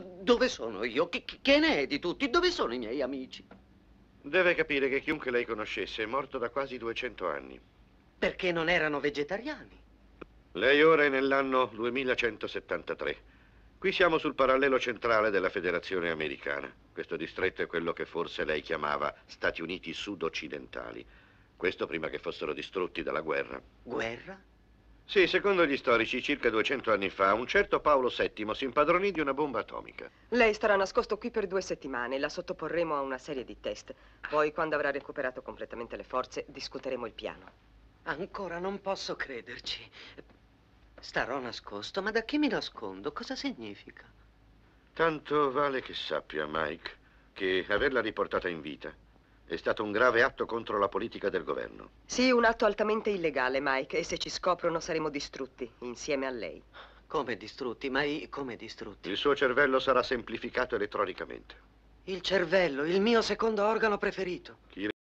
Dove sono io? Che, che ne è di tutti? Dove sono i miei amici? Deve capire che chiunque lei conoscesse è morto da quasi 200 anni. Perché non erano vegetariani? Lei ora è nell'anno 2173. Qui siamo sul parallelo centrale della Federazione Americana. Questo distretto è quello che forse lei chiamava Stati Uniti sud-occidentali. Questo prima che fossero distrutti dalla guerra. Guerra? Sì, secondo gli storici, circa 200 anni fa, un certo Paolo VII si impadronì di una bomba atomica. Lei starà nascosto qui per due settimane, la sottoporremo a una serie di test. Poi, quando avrà recuperato completamente le forze, discuteremo il piano. Ancora non posso crederci. Starò nascosto, ma da chi mi nascondo? Cosa significa? Tanto vale che sappia, Mike, che averla riportata in vita è stato un grave atto contro la politica del governo. Sì, un atto altamente illegale, Mike, e se ci scoprono saremo distrutti, insieme a lei. Come distrutti? Mai come distrutti? Il suo cervello sarà semplificato elettronicamente. Il cervello, il mio secondo organo preferito. Chi